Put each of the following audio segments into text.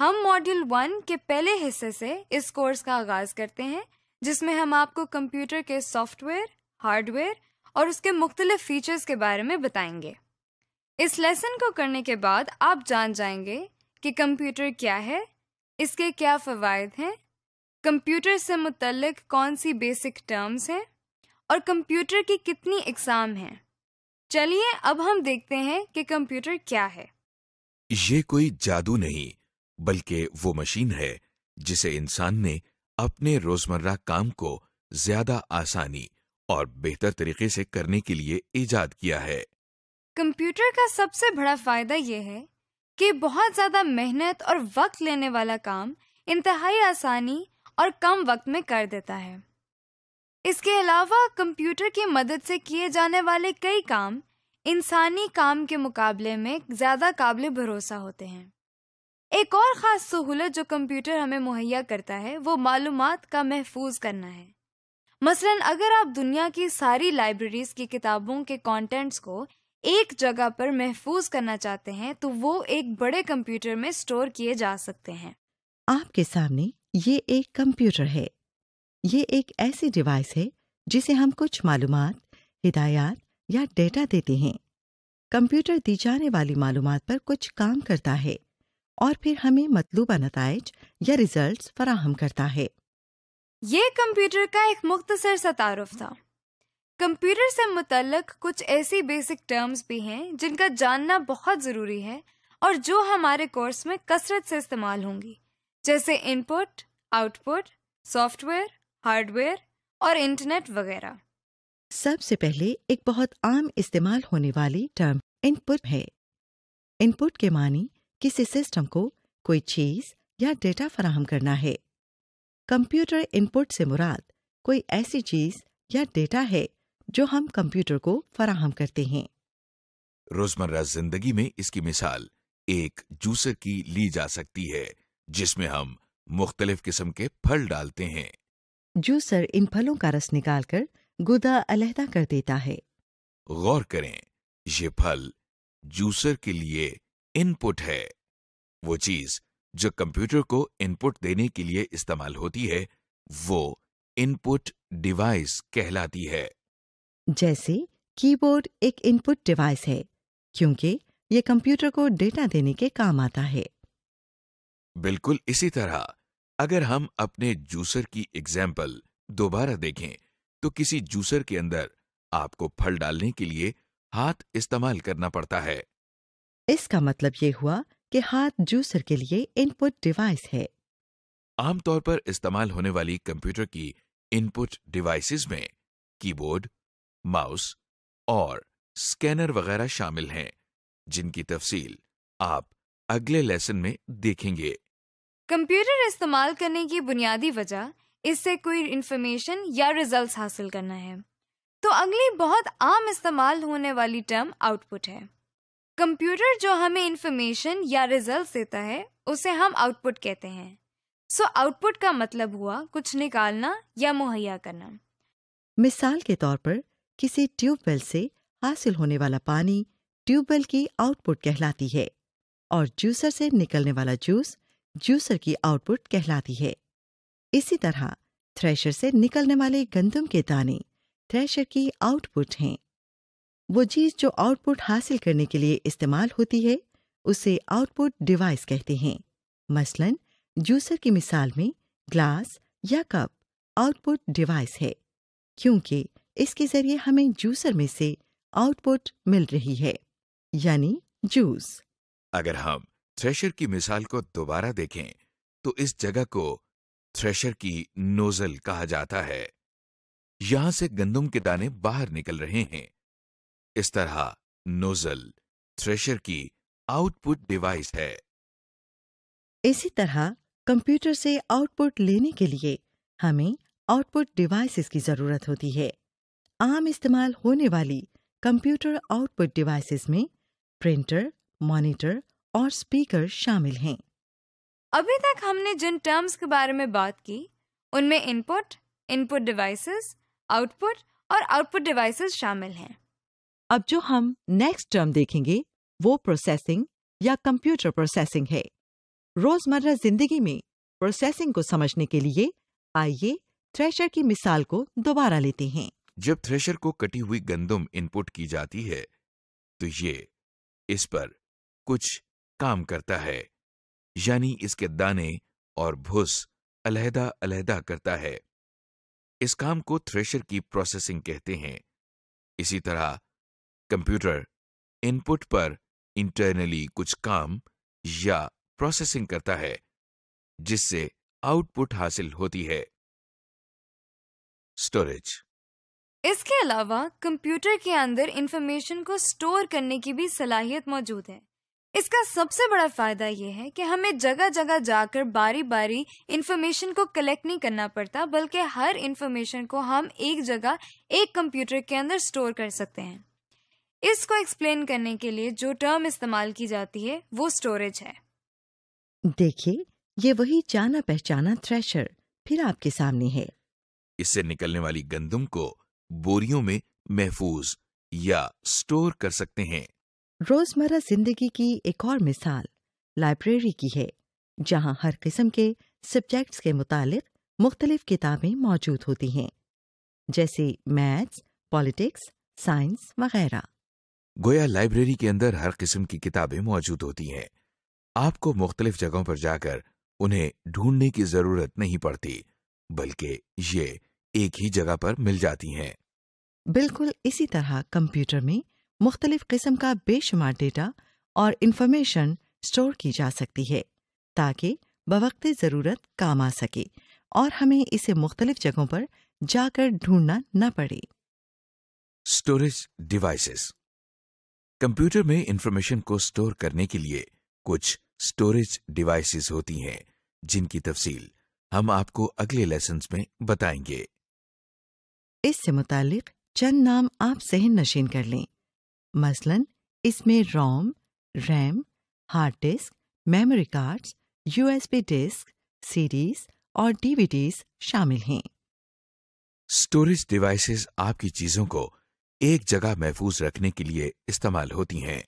हम module one के पहले हिस्से से इस कोर्स का आगाज करते हैं जिसमें हम आपको कंप्यूटर के सॉफ्टवेयर हार्डवेयर और उसके मुख्तलिफ फीचर्स के बारे में बताएंगे इस लेसन को करने के बाद आप जान जाएंगे कि कंप्यूटर क्या है इसके क्या फ़वाद हैं कंप्यूटर से मुतलक कौन सी बेसिक टर्म्स हैं और कंप्यूटर की कितनी एग्ज़ाम हैं चलिए अब हम देखते हैं कि कंप्यूटर क्या है ये कोई जादू नहीं बल्कि वो मशीन है जिसे इंसान ने अपने रोजमर्रा काम को ज्यादा आसानी और बेहतर तरीके से करने के लिए ईजाद किया है कंप्यूटर का सबसे बड़ा फायदा यह है कि बहुत ज्यादा मेहनत और वक्त लेने वाला काम इंतहाई आसानी और कम वक्त में कर देता है इसके अलावा कंप्यूटर की मदद से किए जाने वाले कई काम इंसानी काम के मुकाबले में ज्यादा काबिल भरोसा होते हैं एक और ख़ास सहूलत जो कंप्यूटर हमें मुहैया करता है वो मालूम का महफूज करना है मसलन अगर आप दुनिया की सारी लाइब्रेरीज की किताबों के कंटेंट्स को एक जगह पर महफूज करना चाहते हैं तो वो एक बड़े कंप्यूटर में स्टोर किए जा सकते हैं आपके सामने ये एक कंप्यूटर है ये एक ऐसी डिवाइस है जिसे हम कुछ मालूम हिदायत या डेटा देते हैं कंप्यूटर दी जाने वाली मालूम पर कुछ काम करता है और फिर हमें मतलूबा नतज या रिजल्ट फराहम करता है ये कंप्यूटर का एक मुख्तसर सा तारफ था कंप्यूटर से मुतलक कुछ ऐसी बेसिक टर्म्स भी हैं जिनका जानना बहुत ज़रूरी है और जो हमारे कोर्स में कसरत से इस्तेमाल होंगी जैसे इनपुट आउटपुट सॉफ्टवेयर हार्डवेयर और इंटरनेट वगैरह सबसे पहले एक बहुत आम इस्तेमाल होने वाली टर्म इनपुट है इनपुट के मानी किसी सिस्टम को कोई चीज या डेटा फराहम करना है कंप्यूटर इनपुट से मुराद कोई ऐसी चीज या डेटा है जो हम कंप्यूटर को फराहम करते हैं रोजमर्रा जिंदगी में इसकी मिसाल एक जूसर की ली जा सकती है जिसमें हम मुख्तलिफ किस्म के फल डालते हैं जूसर इन फलों का रस निकालकर गुदा अलहदा कर देता है गौर करें ये फल जूसर के लिए इनपुट है वो चीज जो कंप्यूटर को इनपुट देने के लिए इस्तेमाल होती है वो इनपुट डिवाइस कहलाती है जैसे कीबोर्ड एक इनपुट डिवाइस है क्योंकि ये कंप्यूटर को डेटा देने के काम आता है बिल्कुल इसी तरह अगर हम अपने जूसर की एग्जाम्पल दोबारा देखें तो किसी जूसर के अंदर आपको फल डालने के लिए हाथ इस्तेमाल करना पड़ता है इसका मतलब ये हुआ कि हाथ जूसर के लिए इनपुट डिवाइस है आमतौर पर इस्तेमाल होने वाली कंप्यूटर की इनपुट डिवाइसेस में कीबोर्ड माउस और स्कैनर वगैरह शामिल हैं जिनकी तफसील आप अगले लेसन में देखेंगे कंप्यूटर इस्तेमाल करने की बुनियादी वजह इससे कोई इंफॉर्मेशन या रिजल्ट्स हासिल करना है तो अगली बहुत आम इस्तेमाल होने वाली टर्म आउटपुट है कंप्यूटर जो हमें इंफॉर्मेशन या रिजल्ट देता है उसे हम आउटपुट कहते हैं सो so, आउटपुट का मतलब हुआ कुछ निकालना या मुहैया करना मिसाल के तौर पर किसी ट्यूबवेल से हासिल होने वाला पानी ट्यूबवेल की आउटपुट कहलाती है और जूसर से निकलने वाला जूस जूसर की आउटपुट कहलाती है इसी तरह थ्रेशर से निकलने वाले गंदम के दाने थ्रेशर की आउटपुट हैं वो चीज जो आउटपुट हासिल करने के लिए इस्तेमाल होती है उसे आउटपुट डिवाइस कहते हैं मसलन जूसर की मिसाल में ग्लास या कप आउटपुट डिवाइस है क्योंकि इसके जरिए हमें जूसर में से आउटपुट मिल रही है यानी जूस अगर हम थ्रेशर की मिसाल को दोबारा देखें तो इस जगह को थ्रेशर की नोजल कहा जाता है यहां से गंदम के दाने बाहर निकल रहे हैं इस तरह नोजल थ्रेशर की आउटपुट डिवाइस है इसी तरह कंप्यूटर से आउटपुट लेने के लिए हमें आउटपुट डिवाइसेस की जरूरत होती है आम इस्तेमाल होने वाली कंप्यूटर आउटपुट डिवाइसेस में प्रिंटर मॉनिटर और स्पीकर शामिल हैं अभी तक हमने जिन टर्म्स के बारे में बात की उनमें इनपुट इनपुट डिवाइसेस आउटपुट और आउटपुट डिवाइसेस शामिल हैं अब जो हम नेक्स्ट टर्म देखेंगे वो प्रोसेसिंग या कंप्यूटर प्रोसेसिंग है रोजमर्रा जिंदगी में प्रोसेसिंग को समझने के लिए आइए थ्रेशर की मिसाल को दोबारा लेते हैं जब थ्रेशर को कटी हुई गंदम इनपुट की जाती है तो ये इस पर कुछ काम करता है यानी इसके दाने और भूस अलहदा अलहदा करता है इस काम को थ्रेशर की प्रोसेसिंग कहते हैं इसी तरह कंप्यूटर इनपुट पर इंटरनली कुछ काम या प्रोसेसिंग करता है जिससे आउटपुट हासिल होती है स्टोरेज इसके अलावा कंप्यूटर के अंदर इंफॉर्मेशन को स्टोर करने की भी सलाहियत मौजूद है इसका सबसे बड़ा फायदा यह है कि हमें जगह जगह जाकर बारी बारी इंफॉर्मेशन को कलेक्ट नहीं करना पड़ता बल्कि हर इंफॉर्मेशन को हम एक जगह एक कंप्यूटर के अंदर स्टोर कर सकते हैं इसको एक्सप्लेन करने के लिए जो टर्म इस्तेमाल की जाती है वो स्टोरेज है देखिए ये वही जाना पहचाना थ्रेशर फिर आपके सामने है इससे निकलने वाली गंदम को बोरियों में महफूज या स्टोर कर सकते हैं रोजमर्रा जिंदगी की एक और मिसाल लाइब्रेरी की है जहां हर किस्म के सब्जेक्ट्स के मुतालिक मुख्तलिफ किताबें मौजूद होती हैं जैसे मैथ्स पॉलिटिक्स साइंस वगैरह गोया लाइब्रेरी के अंदर हर किस्म की किताबें मौजूद होती हैं आपको मुख्तलिफ जगहों पर जाकर उन्हें ढूंढने की जरूरत नहीं पड़ती बल्कि ये एक ही जगह पर मिल जाती हैं बिल्कुल इसी तरह कंप्यूटर में मुख्तलिफ किस्म का बेशुमार डेटा और इन्फॉर्मेशन स्टोर की जा सकती है ताकि बवक्त ज़रूरत काम आ सके और हमें इसे मुख्तलिफ जगहों पर जाकर ढूंढना न पड़े स्टोरेज डिवाइसेस कंप्यूटर में इंफॉर्मेशन को स्टोर करने के लिए कुछ स्टोरेज डिवाइसेस होती हैं जिनकी तफसील हम आपको अगले लेसन में बताएंगे इससे मुतालिक चंद नाम आप सहन नशीन कर लें मसलन इसमें ROM RAM hard disk memory cards USB disk CDs और डीवीडीज शामिल हैं स्टोरेज डिवाइसेस आपकी चीजों को एक जगह महफूज रखने के लिए इस्तेमाल होती हैं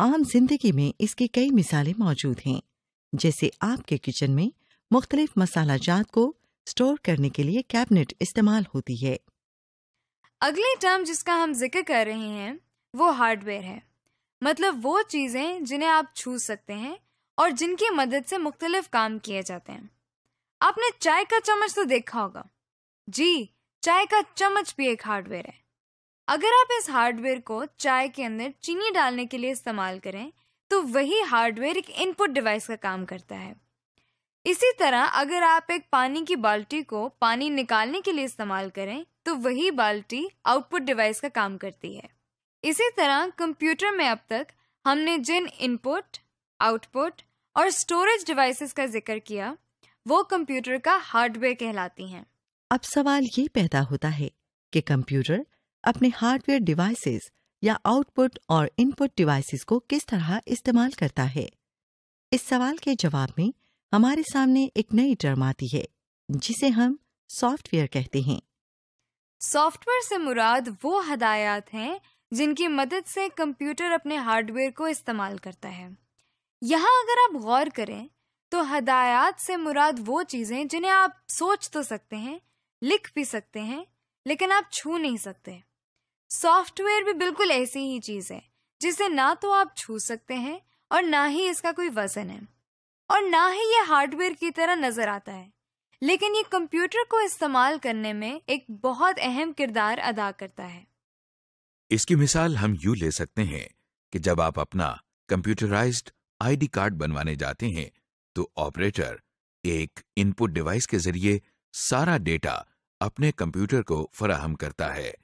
आम जिंदगी में इसकी कई मिसालें मौजूद हैं जैसे आपके किचन में मुख्तलिफ मसाला जात को स्टोर करने के लिए कैबिनेट इस्तेमाल होती है अगले टर्म जिसका हम जिक्र कर रहे हैं वो हार्डवेयर है मतलब वो चीज़ें जिन्हें आप छू सकते हैं और जिनकी मदद से मुख्तलिफ काम किए जाते हैं आपने चाय का चम्मच तो देखा होगा जी चाय का चम्मच भी एक हार्डवेयर है अगर आप इस हार्डवेयर को चाय के अंदर चीनी डालने के लिए इस्तेमाल करें तो वही हार्डवेयर एक इनपुट डिवाइस का काम करता है इसी तरह अगर आप एक पानी की बाल्टी को पानी निकालने के लिए इस्तेमाल करें तो वही बाल्टी आउटपुट डिवाइस का काम करती है इसी तरह कंप्यूटर में अब तक हमने जिन इनपुट आउटपुट और स्टोरेज डिवाइसेस का जिक्र किया वो कंप्यूटर का हार्डवेयर कहलाती हैं अब सवाल ये पैदा होता है कि कंप्यूटर अपने हार्डवेयर डिवाइसेस या आउटपुट और इनपुट डिवाइसेस को किस तरह इस्तेमाल करता है इस सवाल के जवाब में हमारे सामने एक नई टर्म आती है जिसे हम सॉफ्टवेयर कहते हैं सॉफ्टवेयर से मुराद वो हदायत हैं जिनकी मदद से कंप्यूटर अपने हार्डवेयर को इस्तेमाल करता है यहाँ अगर आप गौर करें तो हदायत से मुराद वो चीज़ें जिन्हें आप सोच तो सकते हैं लिख भी सकते हैं लेकिन आप छू नहीं सकते सॉफ्टवेयर भी बिल्कुल ऐसी ही चीज़ है जिसे ना तो आप छू सकते हैं और ना ही इसका कोई वजन है और ना ही ये हार्डवेयर की तरह नजर आता है लेकिन ये कंप्यूटर को इस्तेमाल करने में एक बहुत अहम किरदार अदा करता है इसकी मिसाल हम यू ले सकते हैं कि जब आप अपना कंप्यूटराइज्ड आईडी कार्ड बनवाने जाते हैं तो ऑपरेटर एक इनपुट डिवाइस के जरिए सारा डेटा अपने कंप्यूटर को फराहम करता है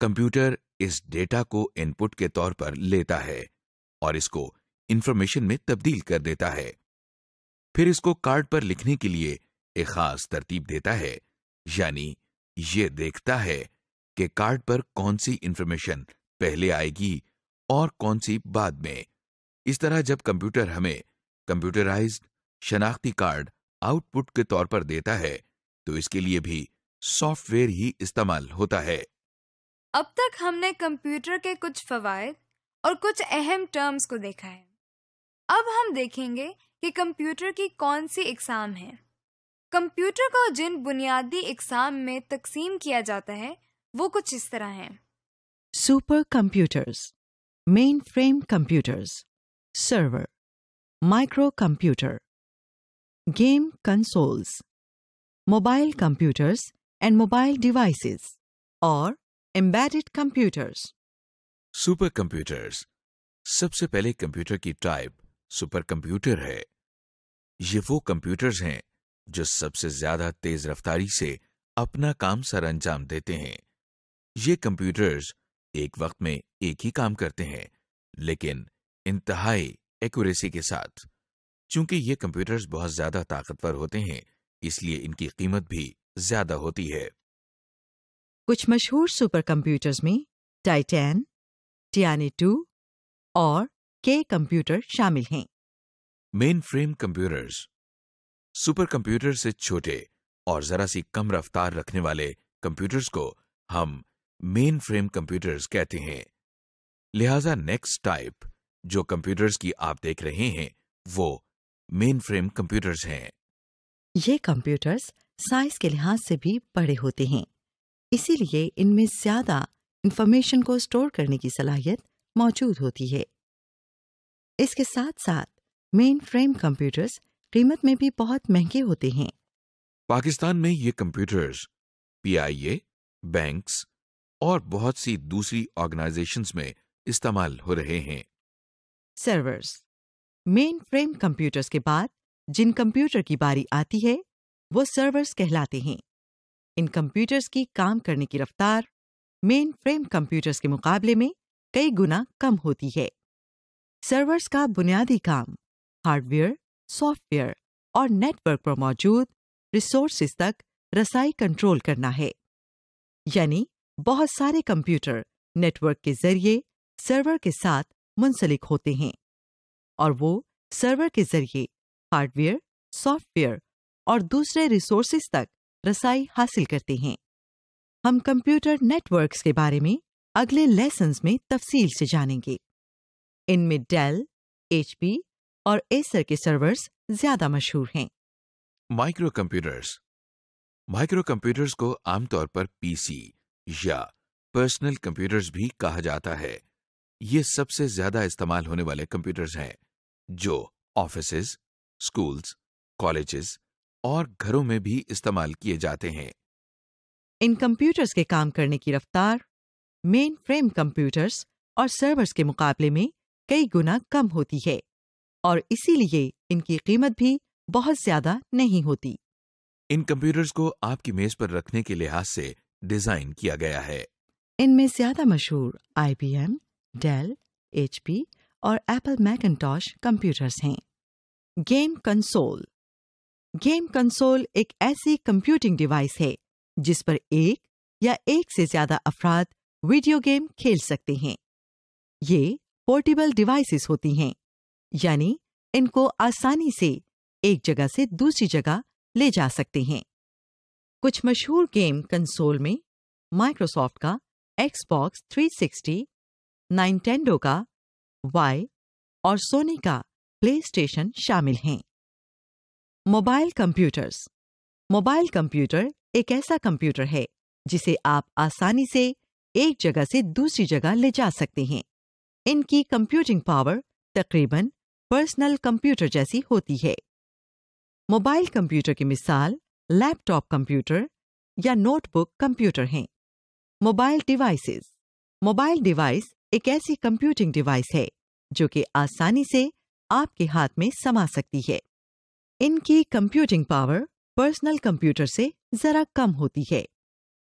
कंप्यूटर इस डेटा को इनपुट के तौर पर लेता है और इसको इंफॉर्मेशन में तब्दील कर देता है फिर इसको कार्ड पर लिखने के लिए एक खास तरतीब देता है यानी ये देखता है कि कार्ड पर कौन सी इंफॉर्मेशन पहले आएगी और कौन सी बाद में इस तरह जब कंप्यूटर हमें कंप्यूटराइज शनाख्ती कार्ड आउटपुट के तौर पर देता है तो इसके लिए भी सॉफ्टवेयर ही इस्तेमाल होता है अब तक हमने कंप्यूटर के कुछ फवायद और कुछ अहम टर्म्स को देखा है अब हम देखेंगे कि कंप्यूटर की कौन सी इकसाम है कंप्यूटर को जिन बुनियादी इकसाम में तकसीम किया जाता है वो कुछ इस तरह हैं supercomputers mainframe computers server microcomputer game consoles mobile computers and mobile devices और एम्बेडेड कंप्यूटर्स सुपर कंप्यूटर्स सबसे पहले कंप्यूटर की टाइप सुपर कंप्यूटर है ये वो कंप्यूटर्स हैं जो सबसे ज्यादा तेज रफ्तारी से अपना काम सर अंजाम देते हैं ये कंप्यूटर्स एक वक्त में एक ही काम करते हैं लेकिन इंतहाई एक्यूरेसी के साथ चूंकि ये कंप्यूटर्स बहुत ज्यादा ताकतवर होते हैं इसलिए इनकी कीमत भी ज्यादा होती है कुछ मशहूर सुपर कंप्यूटर्स में टाइटैन टियानी टू और के कंप्यूटर शामिल हैं mainframe computers supercomputer से छोटे और जरा सी कम रफ्तार रखने वाले कंप्यूटर्स को हम मेन फ्रेम कंप्यूटर्स कहते हैं लिहाजा नेक्स्ट टाइप जो कंप्यूटर्स की आप देख रहे हैं वो मेन फ्रेम कंप्यूटर्स हैं ये कंप्यूटर्स साइज के लिहाज से भी बड़े होते हैं इसीलिए इनमें ज्यादा इंफॉर्मेशन को स्टोर करने की सलाहियत मौजूद होती है इसके साथ साथ मेन फ्रेम कंप्यूटर्स कीमत में भी बहुत महंगे होते हैं पाकिस्तान में ये कंप्यूटर्स पीआईए, बैंक्स और बहुत सी दूसरी ऑर्गेनाइजेशंस में इस्तेमाल हो रहे हैं सर्वर्स मेन फ्रेम कंप्यूटर्स के बाद जिन कंप्यूटर की बारी आती है वो सर्वर्स कहलाते हैं इन कंप्यूटर्स की काम करने की रफ्तार मेन फ्रेम कंप्यूटर्स के मुकाबले में कई गुना कम होती है सर्वर्स का बुनियादी काम हार्डवेयर सॉफ्टवेयर और नेटवर्क पर मौजूद रिसोर्सेज तक रसाई कंट्रोल करना है यानी बहुत सारे कंप्यूटर नेटवर्क के जरिए सर्वर के साथ मुंसलिक होते हैं और वो सर्वर के जरिए हार्डवेयर सॉफ्टवेयर और दूसरे रिसोर्सेज तक रसाई हासिल करते हैं हम कंप्यूटर नेटवर्क्स के बारे में अगले लेसन्स में तफसील से जानेंगे इनमें डेल एच और एसर के सर्वर्स ज्यादा मशहूर हैं माइक्रो कंप्यूटर्स माइक्रो कंप्यूटर्स को आमतौर पर पीसी या पर्सनल कंप्यूटर्स भी कहा जाता है ये सबसे ज्यादा इस्तेमाल होने वाले कंप्यूटर्स हैं जो ऑफिस स्कूल्स कॉलेजेस और घरों में भी इस्तेमाल किए जाते हैं इन कंप्यूटर्स के काम करने की रफ्तार मेन फ्रेम कंप्यूटर्स और सर्वर्स के मुकाबले में कई गुना कम होती है और इसीलिए इनकी कीमत भी बहुत ज्यादा नहीं होती इन कंप्यूटर्स को आपकी मेज पर रखने के लिहाज से डिजाइन किया गया है इनमें ज्यादा मशहूर आईबीएम, डेल एचपी और एप्पल मैकटॉश कंप्यूटर्स हैं गेम कंसोल गेम कंसोल एक ऐसी कंप्यूटिंग डिवाइस है जिस पर एक या एक से ज्यादा अफराद वीडियो गेम खेल सकते हैं ये पोर्टेबल डिवाइसेस होती हैं यानी इनको आसानी से एक जगह से दूसरी जगह ले जा सकते हैं कुछ मशहूर गेम कंसोल में माइक्रोसॉफ्ट का एक्सबॉक्स 360, सिक्सटी का वाई और सोनी का प्लेस्टेशन शामिल हैं मोबाइल कंप्यूटर्स मोबाइल कंप्यूटर एक ऐसा कंप्यूटर है जिसे आप आसानी से एक जगह से दूसरी जगह ले जा सकते हैं इनकी कंप्यूटिंग पावर तकरीबन पर्सनल कंप्यूटर जैसी होती है मोबाइल कंप्यूटर की मिसाल लैपटॉप कंप्यूटर या नोटबुक कंप्यूटर हैं मोबाइल डिवाइसेस मोबाइल डिवाइस एक ऐसी कंप्यूटिंग डिवाइस है जो कि आसानी से आपके हाथ में समा सकती है इनकी कंप्यूटिंग पावर पर्सनल कंप्यूटर से जरा कम होती है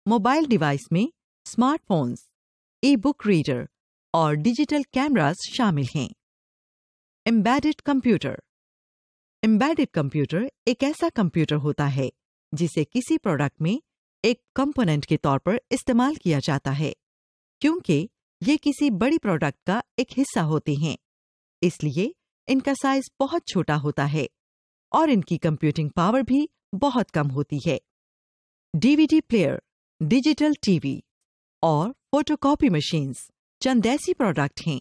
मोबाइल डिवाइस में स्मार्टफोन्स ई बुक रीडर और डिजिटल कैमरास शामिल हैं एम्बेडेड कंप्यूटर एम्बेडेड कंप्यूटर एक ऐसा कंप्यूटर होता है जिसे किसी प्रोडक्ट में एक कंपोनेंट के तौर पर इस्तेमाल किया जाता है क्योंकि ये किसी बड़ी प्रोडक्ट का एक हिस्सा होते हैं इसलिए इनका साइज बहुत छोटा होता है और इनकी कंप्यूटिंग पावर भी बहुत कम होती है डीवीडी प्लेयर डिजिटल टीवी और फोटोकॉपी मशीन्स चंद ऐसी प्रोडक्ट हैं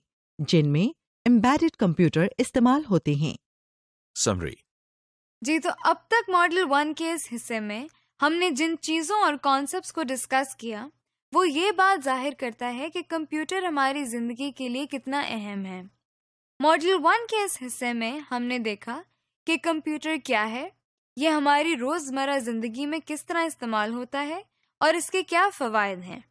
जिनमें एम्बेडेड कंप्यूटर इस्तेमाल होते हैं समरी जी तो अब तक मॉडल वन के इस हिस्से में हमने जिन चीजों और कॉन्सेप्ट को डिस्कस किया वो ये बात जाहिर करता है कि कंप्यूटर हमारी जिंदगी के लिए कितना अहम है मॉडल वन के इस हिस्से में हमने देखा कि कंप्यूटर क्या है यह हमारी रोज़मर्रा ज़िंदगी में किस तरह इस्तेमाल होता है और इसके क्या फ़वाद हैं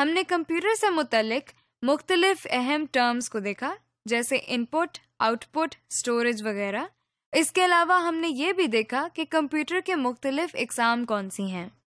हमने कंप्यूटर से मुतलिक मुख्तलिफ अहम टर्म्स को देखा जैसे इनपुट आउटपुट स्टोरेज वगैरह इसके अलावा हमने ये भी देखा कि कंप्यूटर के मुख्तलिफ इकसाम कौन सी हैं